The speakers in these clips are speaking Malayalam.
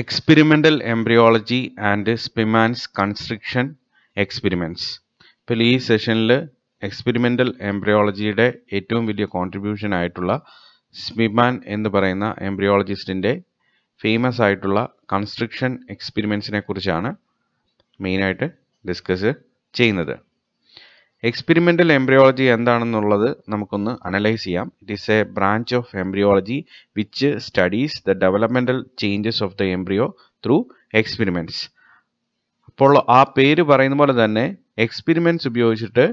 experimental embryology and Spemann's constriction experiments ഇപ്പോൾ ഈ സെഷനിൽ എക്സ്പെരിമെൻ്റൽ എംബ്രിയോളജിയുടെ ഏറ്റവും വലിയ കോൺട്രിബ്യൂഷൻ ആയിട്ടുള്ള സ്പിമാൻ എന്ന് പറയുന്ന എംബ്രിയോളജിസ്റ്റിൻ്റെ ഫേമസ് ആയിട്ടുള്ള കൺസ്ട്രിക്ഷൻ എക്സ്പെരിമെൻസിനെ കുറിച്ചാണ് മെയിനായിട്ട് ഡിസ്കസ് ചെയ്യുന്നത് എക്സ്പെരിമെൻ്റൽ എംബ്രിയോളജി എന്താണെന്നുള്ളത് നമുക്കൊന്ന് അനലൈസ് ചെയ്യാം it is a branch of embryology which studies the developmental changes of the embryo through experiments അപ്പോൾ ആ പേര് പറയുന്ന പോലെ തന്നെ എക്സ്പെരിമെൻറ്റ്സ് ഉപയോഗിച്ചിട്ട്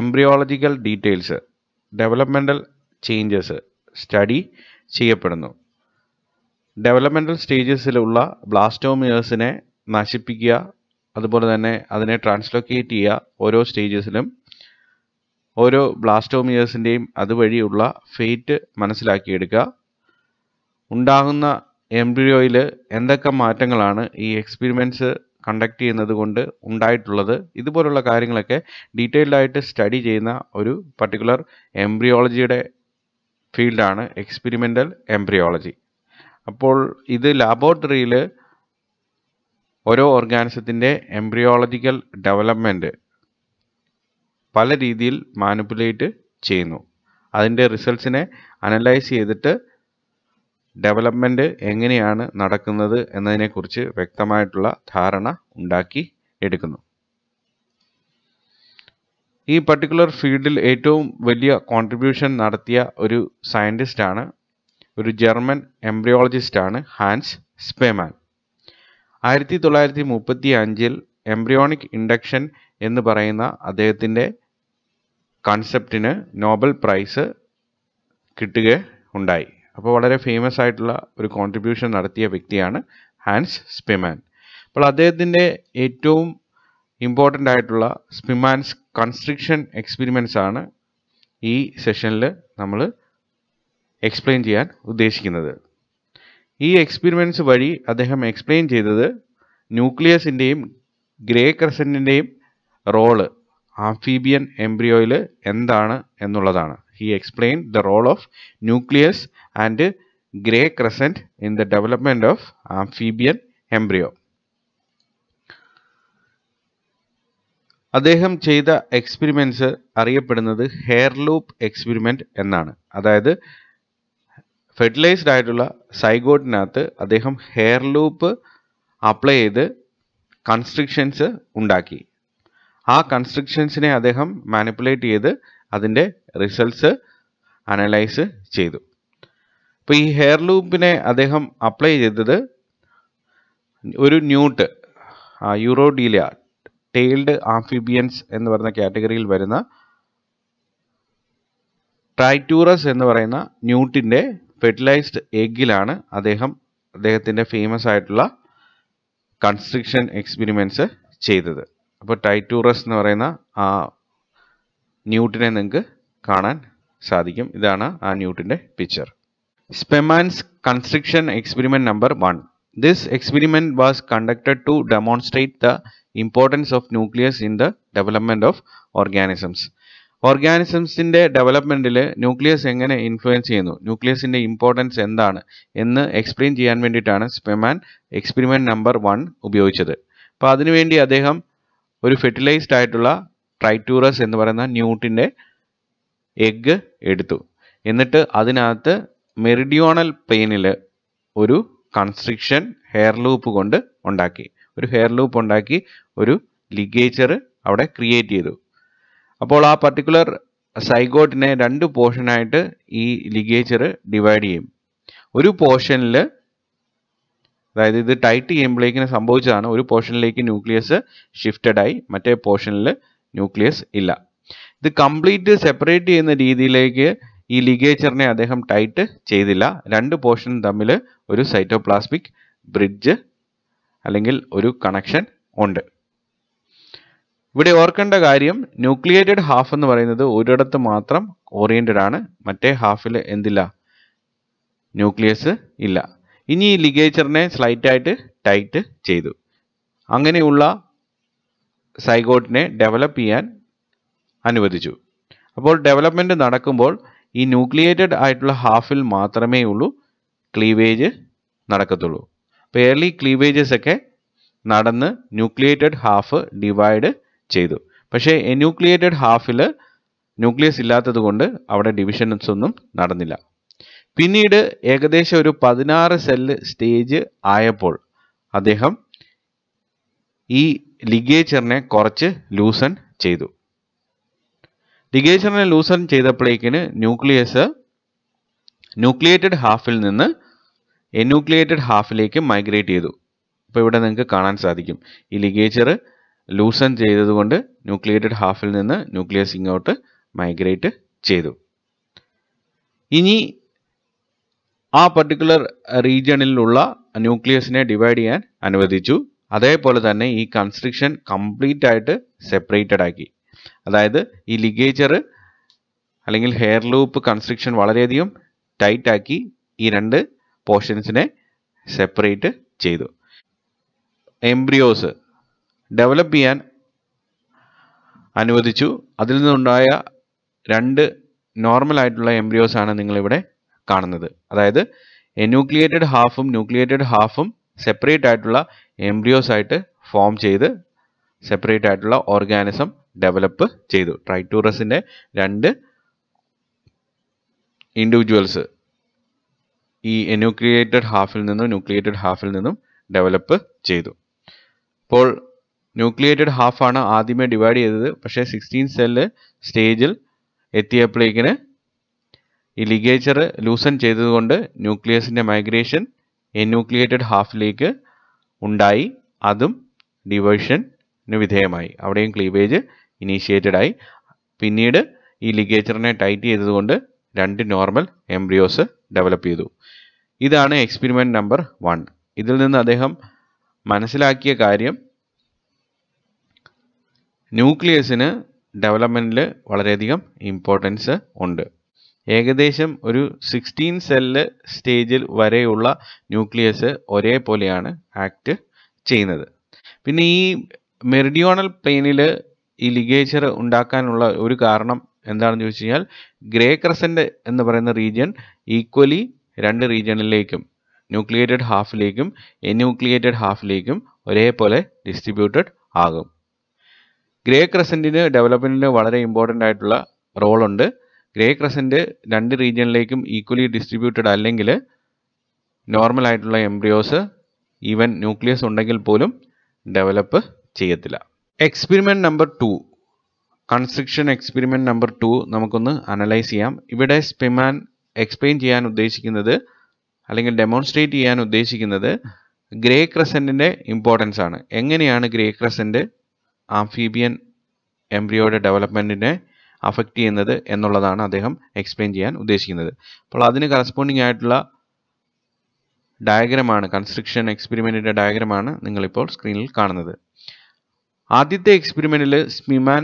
embryological details developmental changes study ചെയ്യപ്പെടുന്നു ഡെവലപ്മെൻ്റൽ സ്റ്റേജസിലുള്ള ബ്ലാസ്റ്റോമിയേഴ്സിനെ നശിപ്പിക്കുക അതുപോലെ തന്നെ അതിനെ ട്രാൻസ്ലൊക്കേറ്റ് ചെയ്യുക ഓരോ സ്റ്റേജസിലും ഓരോ ബ്ലാസ്റ്റോമിയേഴ്സിൻ്റെയും അതുവഴിയുള്ള ഫേറ്റ് മനസ്സിലാക്കിയെടുക്കുക ഉണ്ടാകുന്ന എംബ്രിയോയിൽ എന്തൊക്കെ മാറ്റങ്ങളാണ് ഈ എക്സ്പെരിമെൻറ്റ്സ് കണ്ടക്ട് ചെയ്യുന്നത് കൊണ്ട് ഉണ്ടായിട്ടുള്ളത് ഇതുപോലുള്ള കാര്യങ്ങളൊക്കെ ഡീറ്റെയിൽഡായിട്ട് ആയിട്ട് സ്റ്റഡി ചെയ്യുന്ന ഒരു പർട്ടിക്കുലർ എംബ്രിയോളജിയുടെ ഫീൽഡാണ് എക്സ്പെരിമെൻ്റൽ എംബ്രിയോളജി അപ്പോൾ ഇത് ലാബോറട്ടറിയിൽ ഓരോ ഓർഗാനിസത്തിൻ്റെ എംബ്രിയോളജിക്കൽ ഡെവലപ്മെൻറ്റ് പല രീതിയിൽ മാനിപ്പുലേറ്റ് ചെയ്യുന്നു അതിൻ്റെ റിസൾട്ട്സിനെ അനലൈസ് ചെയ്തിട്ട് ഡെവലപ്മെൻറ്റ് എങ്ങനെയാണ് നടക്കുന്നത് എന്നതിനെക്കുറിച്ച് വ്യക്തമായിട്ടുള്ള ധാരണ ഉണ്ടാക്കി എടുക്കുന്നു ഈ പർട്ടിക്കുലർ ഫീൽഡിൽ ഏറ്റവും വലിയ കോൺട്രിബ്യൂഷൻ നടത്തിയ ഒരു സയൻറ്റിസ്റ്റാണ് ഒരു ജർമ്മൻ എംബ്രിയോളജിസ്റ്റാണ് ഹാൻസ് സ്പേമാൻ ആയിരത്തി തൊള്ളായിരത്തി മുപ്പത്തി അഞ്ചിൽ എംബ്രിയോണിക് ഇൻഡക്ഷൻ എന്ന് പറയുന്ന അദ്ദേഹത്തിൻ്റെ കൺസെപ്റ്റിന് നോബൽ പ്രൈസ് കിട്ടുക ഉണ്ടായി അപ്പോൾ വളരെ ഫേമസ് ആയിട്ടുള്ള ഒരു കോൺട്രിബ്യൂഷൻ നടത്തിയ വ്യക്തിയാണ് ഹാൻസ് സ്പിമാൻ അപ്പോൾ അദ്ദേഹത്തിൻ്റെ ഏറ്റവും ഇമ്പോർട്ടൻ്റ് ആയിട്ടുള്ള സ്പിമാൻസ് കൺസ്ട്രിക്ഷൻ എക്സ്പെരിമെൻസ് ആണ് ഈ സെഷനിൽ നമ്മൾ എക്സ്പ്ലെയിൻ ചെയ്യാൻ ഉദ്ദേശിക്കുന്നത് ഈ എക്സ്പെരിമെൻസ് വഴി അദ്ദേഹം എക്സ്പ്ലെയിൻ ചെയ്തത് ന്യൂക്ലിയസിൻ്റെയും ഗ്രേ ക്രസൻറ്റിൻ്റെയും റോള് ആംഫീബിയൻ എംബ്രിയോയിൽ എന്താണ് എന്നുള്ളതാണ് he explain the role of nucleus and grey crescent in the development of amphibian embryo അദ്ദേഹം ചെയ്ത എക്സ്പെരിമെൻസ് അറിയപ്പെടുന്നത് ഹെയർ ലൂപ്പ് എക്സ്പെരിമെൻറ്റ് എന്നാണ് അതായത് ഫെർട്ടിലൈസ്ഡ് ആയിട്ടുള്ള സൈഗോട്ടിനകത്ത് അദ്ദേഹം ഹെയർ ലൂപ്പ് അപ്ലൈ ചെയ്ത് കൺസ്ട്രിക്ഷൻസ് ഉണ്ടാക്കി ആ കൺസ്ട്രിക്ഷൻസിനെ അദ്ദേഹം മാനിപ്പുലേറ്റ് ചെയ്ത് അതിൻ്റെ റിസൾട്ട്സ് അനലൈസ് ചെയ്തു അപ്പോൾ ഈ ഹെയർ ലൂപ്പിനെ അദ്ദേഹം അപ്ലൈ ചെയ്തത് ഒരു ന്യൂട്ട് യൂറോഡീലിയ ടെയിൽഡ് ആംഫിബിയൻസ് എന്ന് പറയുന്ന കാറ്റഗറിയിൽ വരുന്ന ട്രൈറ്റൂറസ് എന്ന് പറയുന്ന ന്യൂട്ടിൻ്റെ ഫെർട്ടിലൈസ്ഡ് എഗ്ഗിലാണ് അദ്ദേഹം അദ്ദേഹത്തിൻ്റെ ഫേമസ് ആയിട്ടുള്ള കൺസ്ട്രിക്ഷൻ എക്സ്പെരിമെൻറ്റ്സ് ചെയ്തത് അപ്പോൾ ടൈറ്റൂറസ് എന്ന് പറയുന്ന ആ ന്യൂട്ടിനെ നിങ്ങൾക്ക് കാണാൻ സാധിക്കും ഇതാണ് ആ ന്യൂട്ടിൻ്റെ picture Spemann's constriction experiment number one this experiment was conducted to demonstrate the importance of nucleus in the development of organisms ഓർഗാനിസംസിൻ്റെ ഡെവലപ്മെൻറ്റിൽ ന്യൂക്ലിയസ് എങ്ങനെ ഇൻഫ്ലുവൻസ് ചെയ്യുന്നു ന്യൂക്ലിയസിൻ്റെ ഇമ്പോർട്ടൻസ് എന്താണ് എന്ന് എക്സ്പ്ലെയിൻ ചെയ്യാൻ വേണ്ടിയിട്ടാണ് സ്പെമാൻ എക്സ്പെരിമെൻറ്റ് നമ്പർ വൺ ഉപയോഗിച്ചത് അപ്പോൾ അതിനുവേണ്ടി അദ്ദേഹം ഒരു ഫെർട്ടിലൈസ്ഡ് ആയിട്ടുള്ള ട്രൈറ്റൂറസ് എന്ന് പറയുന്ന ന്യൂട്ടിൻ്റെ എഗ്ഗ് എടുത്തു എന്നിട്ട് അതിനകത്ത് മെറിഡിയോണൽ പെയിനിൽ ഒരു കൺസ്ട്രിക്ഷൻ ഹെയർ ലൂപ്പ് കൊണ്ട് ഉണ്ടാക്കി ഒരു ഹെയർ ലൂപ്പ് ഉണ്ടാക്കി ഒരു ലിഗേച്ചർ അവിടെ ക്രിയേറ്റ് ചെയ്തു അപ്പോൾ ആ പർട്ടിക്കുലർ സൈഗോട്ടിനെ രണ്ട് പോർഷനായിട്ട് ഈ ലിഗേച്ചർ ഡിവൈഡ് ചെയ്യും ഒരു പോർഷനിൽ അതായത് ഇത് ടൈറ്റ് ചെയ്യുമ്പോഴേക്കിന് സംഭവിച്ചതാണ് ഒരു പോർഷനിലേക്ക് ന്യൂക്ലിയസ് ഷിഫ്റ്റഡ് ആയി മറ്റേ പോർഷനിൽ ന്യൂക്ലിയസ് ഇല്ല ഇത് കംപ്ലീറ്റ് സെപ്പറേറ്റ് ചെയ്യുന്ന രീതിയിലേക്ക് ഈ ലിഗേച്ചറിനെ അദ്ദേഹം ടൈറ്റ് ചെയ്തില്ല രണ്ട് പോർഷൻ തമ്മിൽ ഒരു സൈറ്റോപ്ലാസ്മിക് ബ്രിഡ്ജ് അല്ലെങ്കിൽ ഒരു കണക്ഷൻ ഉണ്ട് ഇവിടെ ഓർക്കേണ്ട കാര്യം ന്യൂക്ലിയേറ്റഡ് ഹാഫ് എന്ന് പറയുന്നത് ഒരിടത്ത് മാത്രം ഓറിയന്റഡ് ആണ് മറ്റേ ഹാഫിൽ എന്തില്ല ന്യൂക്ലിയസ് ഇല്ല ഇനി ഈ ലിഗേച്ചറിനെ സ്ലൈറ്റായിട്ട് ടൈറ്റ് ചെയ്തു അങ്ങനെയുള്ള സൈഗോട്ടിനെ ഡെവലപ്പ് ചെയ്യാൻ അനുവദിച്ചു അപ്പോൾ ഡെവലപ്മെൻറ്റ് നടക്കുമ്പോൾ ഈ ന്യൂക്ലിയേറ്റഡ് ആയിട്ടുള്ള ഹാഫിൽ മാത്രമേ ഉള്ളൂ ക്ലീവേജ് നടക്കത്തുള്ളൂ അപ്പോൾ എയർലി ക്ലീവേജസ് ഒക്കെ നടന്ന് ന്യൂക്ലിയേറ്റഡ് ഹാഫ് ഡിവൈഡ് ചെയ്തു പക്ഷേ ന്യൂക്ലിയേറ്റഡ് ഹാഫിൽ ന്യൂക്ലിയസ് ഇല്ലാത്തത് കൊണ്ട് അവിടെ ഡിവിഷൻസ് ഒന്നും നടന്നില്ല പിന്നീട് ഏകദേശം ഒരു പതിനാറ് സെല്ല് സ്റ്റേജ് ആയപ്പോൾ അദ്ദേഹം ഈ ലിഗേച്ചറിനെ കുറച്ച് ലൂസൺ ചെയ്തു ലിഗേച്ചറിനെ ലൂസൺ ചെയ്തപ്പോഴേക്കിന് ന്യൂക്ലിയസ് ന്യൂക്ലിയേറ്റഡ് ഹാഫിൽ നിന്ന് എന്യൂക്ലിയേറ്റഡ് ഹാഫിലേക്ക് മൈഗ്രേറ്റ് ചെയ്തു അപ്പോൾ ഇവിടെ നിങ്ങൾക്ക് കാണാൻ സാധിക്കും ഈ ലിഗേച്ചർ ലൂസൺ ചെയ്തതുകൊണ്ട് ന്യൂക്ലിയേറ്റഡ് ഹാഫിൽ നിന്ന് ന്യൂക്ലിയസ് ഇങ്ങോട്ട് മൈഗ്രേറ്റ് ചെയ്തു ഇനി ആ പർട്ടിക്കുലർ റീജിയണിലുള്ള ന്യൂക്ലിയസിനെ ഡിവൈഡ് ചെയ്യാൻ അനുവദിച്ചു അതേപോലെ തന്നെ ഈ കൺസ്ട്രിക്ഷൻ കംപ്ലീറ്റ് ആയിട്ട് സെപ്പറേറ്റഡ് ആക്കി അതായത് ഈ ലിഗേച്ചർ അല്ലെങ്കിൽ ഹെയർ ലൂപ്പ് കൺസ്ട്രിക്ഷൻ വളരെയധികം ടൈറ്റ് ആക്കി ഈ രണ്ട് പോർഷൻസിനെ സെപ്പറേറ്റ് ചെയ്തു എംബ്രിയോസ് ഡെവലപ്പ് ചെയ്യാൻ അനുവദിച്ചു അതിൽ നിന്നുണ്ടായ രണ്ട് നോർമൽ ആയിട്ടുള്ള എംബ്രിയോസ് ആണ് നിങ്ങളിവിടെ കാണുന്നത് അതായത് എന്യൂക്ലിയേറ്റഡ് ഹാഫും ന്യൂക്ലിയേറ്റഡ് ഹാഫും സെപ്പറേറ്റ് ആയിട്ടുള്ള എംബ്രിയോസ് ആയിട്ട് ഫോം ചെയ്ത് സെപ്പറേറ്റ് ആയിട്ടുള്ള ഓർഗാനിസം ഡെവലപ്പ് ചെയ്തു ട്രൈറ്റൂറസിൻ്റെ രണ്ട് ഇൻഡിവിജ്വൽസ് ഈ എന്യൂക്ലിയേറ്റഡ് ഹാഫിൽ നിന്നും ന്യൂക്ലിയേറ്റഡ് ഹാഫിൽ നിന്നും ഡെവലപ്പ് ചെയ്തു അപ്പോൾ ന്യൂക്ലിയേറ്റഡ് ഹാഫ് ആണ് ആദ്യമേ ഡിവൈഡ് ചെയ്തത് പക്ഷേ സിക്സ്റ്റീൻ സെല്ല് സ്റ്റേജിൽ എത്തിയപ്പോഴേക്കിന് ഈ ലിഗേച്ചർ ലൂസൺ ചെയ്തതുകൊണ്ട് ന്യൂക്ലിയസിൻ്റെ മൈഗ്രേഷൻ എ ന്യൂക്ലിയേറ്റഡ് ഹാഫിലേക്ക് ഉണ്ടായി അതും ഡിവേഷന് വിധേയമായി അവിടെയും ക്ലീവേജ് ഇനീഷ്യേറ്റഡ് ആയി പിന്നീട് ഈ ലിഗേച്ചറിനെ ടൈറ്റ് ചെയ്തതുകൊണ്ട് രണ്ട് നോർമൽ എംബ്രിയോസ് ഡെവലപ്പ് ചെയ്തു ഇതാണ് എക്സ്പെരിമെൻറ്റ് നമ്പർ വൺ ഇതിൽ നിന്ന് അദ്ദേഹം മനസ്സിലാക്കിയ കാര്യം ന്യൂക്ലിയസിന് ഡെവലപ്മെൻറ്റിൽ വളരെയധികം ഇമ്പോർട്ടൻസ് ഉണ്ട് ഏകദേശം ഒരു സിക്സ്റ്റീൻ സെല്ല് സ്റ്റേജിൽ വരെയുള്ള ന്യൂക്ലിയസ് ഒരേപോലെയാണ് ആക്ട് ചെയ്യുന്നത് പിന്നെ ഈ മെറിഡിയോണൽ പ്ലെയിനിൽ ഈ ലിഗേച്ചർ ഉണ്ടാക്കാനുള്ള ഒരു കാരണം എന്താണെന്ന് ചോദിച്ചു കഴിഞ്ഞാൽ ഗ്രേ ക്രസൻ്റ് എന്ന് പറയുന്ന റീജിയൻ ഈക്വലി രണ്ട് റീജിയണിലേക്കും ന്യൂക്ലിയേറ്റഡ് ഹാഫിലേക്കും എന്യൂക്ലിയേറ്റഡ് ഹാഫിലേക്കും ഒരേപോലെ ഡിസ്ട്രിബ്യൂട്ടഡ് ആകും ഗ്രേ ക്രസൻറ്റിന് ഡെവലപ്മെൻറ്റിന് വളരെ ഇമ്പോർട്ടൻ്റ് ആയിട്ടുള്ള റോളുണ്ട് ഗ്രേ ക്രസൻറ്റ് രണ്ട് റീജിയനിലേക്കും ഈക്വലി ഡിസ്ട്രിബ്യൂട്ടഡ് അല്ലെങ്കിൽ നോർമൽ ആയിട്ടുള്ള എംബ്രിയോസ് ഈവൻ ന്യൂക്ലിയസ് ഉണ്ടെങ്കിൽ പോലും ഡെവലപ്പ് ചെയ്യത്തില്ല experiment number two construction experiment number two നമുക്കൊന്ന് അനലൈസ് ചെയ്യാം ഇവിടെ സ്പിമാൻ എക്സ്പ്ലെയിൻ ചെയ്യാൻ ഉദ്ദേശിക്കുന്നത് അല്ലെങ്കിൽ ഡെമോൺസ്ട്രേറ്റ് ചെയ്യാൻ ഉദ്ദേശിക്കുന്നത് ഗ്രേ ക്രസൻറ്റിൻ്റെ ഇമ്പോർട്ടൻസ് ആണ് എങ്ങനെയാണ് ഗ്രേ ക്രസൻറ്റ് ആംഫീബിയൻ എംബ്രിയോയുടെ ഡെവലപ്മെൻറ്റിനെ അഫക്റ്റ് ചെയ്യുന്നത് എന്നുള്ളതാണ് അദ്ദേഹം എക്സ്പ്ലെയിൻ ചെയ്യാൻ ഉദ്ദേശിക്കുന്നത് അപ്പോൾ അതിന് കറസ്പോണ്ടിങ് ആയിട്ടുള്ള ഡയഗ്രമാണ് കൺസ്ട്രക്ഷൻ എക്സ്പെരിമെൻറ്റിൻ്റെ ഡയഗ്രമാണ് നിങ്ങളിപ്പോൾ സ്ക്രീനിൽ കാണുന്നത് ആദ്യത്തെ എക്സ്പെരിമെൻറ്റിൽ സ്മിമാൻ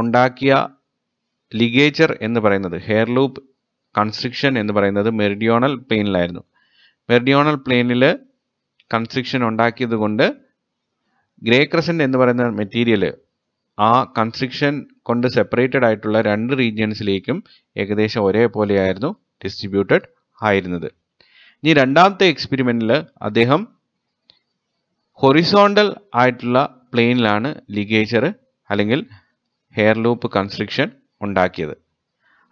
ഉണ്ടാക്കിയ ലിഗേച്ചർ എന്ന് പറയുന്നത് ഹെയർ ലൂപ്പ് കൺസ്ട്രിക്ഷൻ എന്ന് പറയുന്നത് മെറിഡിയോണൽ പ്ലെയിനിലായിരുന്നു മെറിഡിയോണൽ പ്ലെയിനിൽ കൺസ്ട്രിക്ഷൻ ഉണ്ടാക്കിയത് കൊണ്ട് ഗ്രേ ക്രസൻ്റ് എന്ന് പറയുന്ന മെറ്റീരിയൽ ആ കൺസ്ട്രിക്ഷൻ കൊണ്ട് സെപ്പറേറ്റഡ് ആയിട്ടുള്ള രണ്ട് റീജിയൻസിലേക്കും ഏകദേശം ഒരേപോലെയായിരുന്നു ഡിസ്ട്രിബ്യൂട്ടഡ് ആയിരുന്നത് ഇനി രണ്ടാമത്തെ എക്സ്പെരിമെൻറ്റിൽ അദ്ദേഹം ഹൊറിസോണ്ടൽ ആയിട്ടുള്ള പ്ലെയിനിലാണ് ലിഗേച്ചർ അല്ലെങ്കിൽ ഹെയർ ലൂപ്പ് കൺസ്ട്രിക്ഷൻ ഉണ്ടാക്കിയത്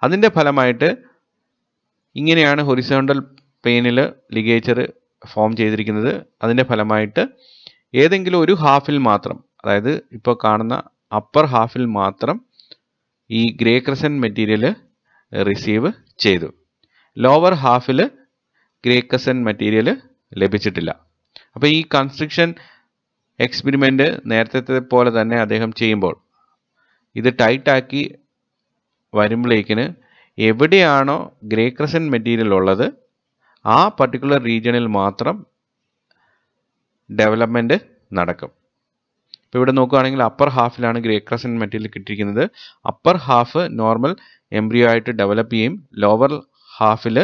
അതിൻ്റെ ഫലമായിട്ട് ഇങ്ങനെയാണ് ഹൊറിസോണ്ടൽ പ്ലെയിനിൽ ലിഗേച്ചർ ഫോം ചെയ്തിരിക്കുന്നത് അതിൻ്റെ ഫലമായിട്ട് ഏതെങ്കിലും ഒരു ഹാഫിൽ മാത്രം അതായത് ഇപ്പോൾ കാണുന്ന അപ്പർ ഹാഫിൽ മാത്രം ഈ ഗ്രേ ക്രസൻ മെറ്റീരിയൽ റിസീവ് ചെയ്തു ലോവർ ഹാഫിൽ ഗ്രേ ക്രസൻ മെറ്റീരിയൽ ലഭിച്ചിട്ടില്ല അപ്പോൾ ഈ കൺസ്ട്രക്ഷൻ എക്സ്പെരിമെൻ്റ് നേരത്തെ പോലെ തന്നെ അദ്ദേഹം ചെയ്യുമ്പോൾ ഇത് ടൈറ്റാക്കി വരുമ്പോഴേക്കിന് എവിടെയാണോ ഗ്രേ ക്രസൻ മെറ്റീരിയൽ ഉള്ളത് ആ പർട്ടിക്കുലർ റീജിയണിൽ മാത്രം ഡെവലപ്മെൻറ്റ് നടക്കും ഇപ്പോൾ ഇവിടെ നോക്കുകയാണെങ്കിൽ അപ്പർ ഹാഫിലാണ് ഗ്രേ ക്രസൻ മെറ്റീരിയൽ കിട്ടിയിരിക്കുന്നത് അപ്പർ ഹാഫ് നോർമൽ എംബ്രിയോ ആയിട്ട് ഡെവലപ്പ് ചെയ്യും ലോവർ ഹാഫിൽ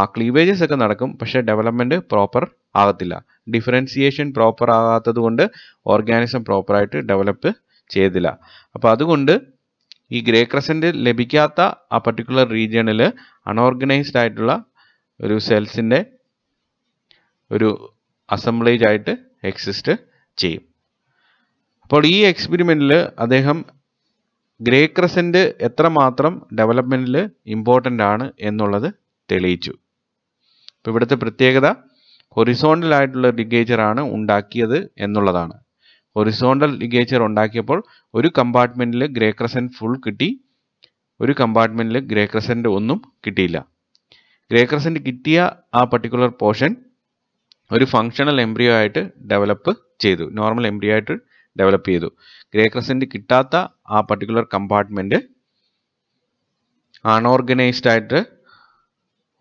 ആ ക്ലീവേജസ് ഒക്കെ നടക്കും പക്ഷേ ഡെവലപ്മെൻറ്റ് പ്രോപ്പർ ആകത്തില്ല ഡിഫറൻസിയേഷൻ പ്രോപ്പർ ആകാത്തത് കൊണ്ട് ഓർഗാനിസം പ്രോപ്പറായിട്ട് ഡെവലപ്പ് ചെയ്തില്ല അപ്പോൾ അതുകൊണ്ട് ഈ ഗ്രേ ക്രസൻറ്റ് ലഭിക്കാത്ത ആ പർട്ടിക്കുലർ റീജിയണിൽ അൺഓർഗനൈസ്ഡ് ആയിട്ടുള്ള ഒരു സെൽസിൻ്റെ ഒരു അസംബ്ലേജ് ആയിട്ട് എക്സിസ്റ്റ് ചെയ്യും അപ്പോൾ ഈ എക്സ്പെരിമെൻറ്റിൽ അദ്ദേഹം ഗ്രേ ക്രസൻറ്റ് എത്രമാത്രം ഡെവലപ്മെൻറ്റിൽ ഇമ്പോർട്ടൻ്റ് ആണ് എന്നുള്ളത് തെളിയിച്ചു ഇപ്പോൾ ഇവിടുത്തെ പ്രത്യേകത ഹൊറിസോണ്ടൽ ആയിട്ടുള്ള ലിഗേച്ചർ ആണ് ഉണ്ടാക്കിയത് എന്നുള്ളതാണ് ഹൊറിസോണ്ടൽ ലിഗേച്ചർ ഉണ്ടാക്കിയപ്പോൾ ഒരു കമ്പാർട്ട്മെൻറ്റിൽ ഗ്രേ ക്രസൻറ്റ് ഫുൾ കിട്ടി ഒരു കമ്പാർട്ട്മെൻറ്റിൽ ഗ്രേ ക്രസൻറ്റ് ഒന്നും കിട്ടിയില്ല ഗ്രേ ക്രസൻറ്റ് കിട്ടിയ ആ പർട്ടിക്കുലർ പോർഷൻ ഒരു ഫങ്ഷണൽ എംബ്രിയോ ആയിട്ട് ഡെവലപ്പ് ചെയ്തു നോർമൽ എംബ്രിയോ ആയിട്ട് ഡെവലപ്പ് ചെയ്തു ഗ്രേ ക്രസൻറ്റ് കിട്ടാത്ത ആ പർട്ടിക്കുലർ കമ്പാർട്ട്മെൻറ്റ് അൺഓർഗനൈസ്ഡ് ആയിട്ട്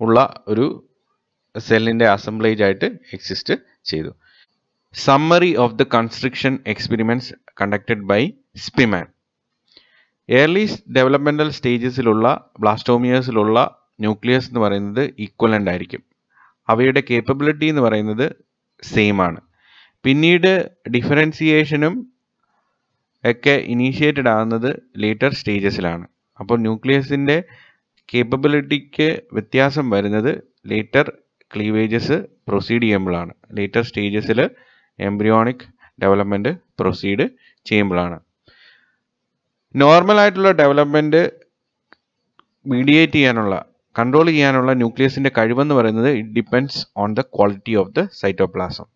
ഉള്ള ഒരു സെല്ലിൻ്റെ അസംബ്ലേജ് ആയിട്ട് എക്സിസ്റ്റ് ചെയ്തു summary of the construction experiments conducted by Spemann early developmental സ്റ്റേജസിലുള്ള ബ്ലാസ്റ്റോമിയേഴ്സിലുള്ള ന്യൂക്ലിയസ് എന്ന് പറയുന്നത് ഈക്വലൻ്റ് ആയിരിക്കും അവയുടെ കേപ്പബിലിറ്റി എന്ന് പറയുന്നത് സെയിം ആണ് പിന്നീട് ഡിഫറൻസിയേഷനും ഒക്കെ ഇനീഷ്യേറ്റഡ് ആകുന്നത് ലേറ്റർ സ്റ്റേജസിലാണ് അപ്പോൾ ന്യൂക്ലിയസിൻ്റെ കേപ്പബിലിറ്റിക്ക് വ്യത്യാസം വരുന്നത് ലേറ്റർ ക്ലീവേജസ് പ്രൊസീഡ് ചെയ്യുമ്പോഴാണ് ലേറ്റർ സ്റ്റേജസിൽ എംബ്രിയോണിക് ഡെവലപ്മെൻറ്റ് പ്രൊസീഡ് ചെയ്യുമ്പോഴാണ് നോർമൽ ആയിട്ടുള്ള ഡെവലപ്മെൻറ്റ് മീഡിയേറ്റ് ചെയ്യാനുള്ള കൺട്രോൾ ചെയ്യാനുള്ള ന്യൂക്ലിയസിൻ്റെ കഴിവെന്ന് പറയുന്നത് it depends on the quality of the cytoplasm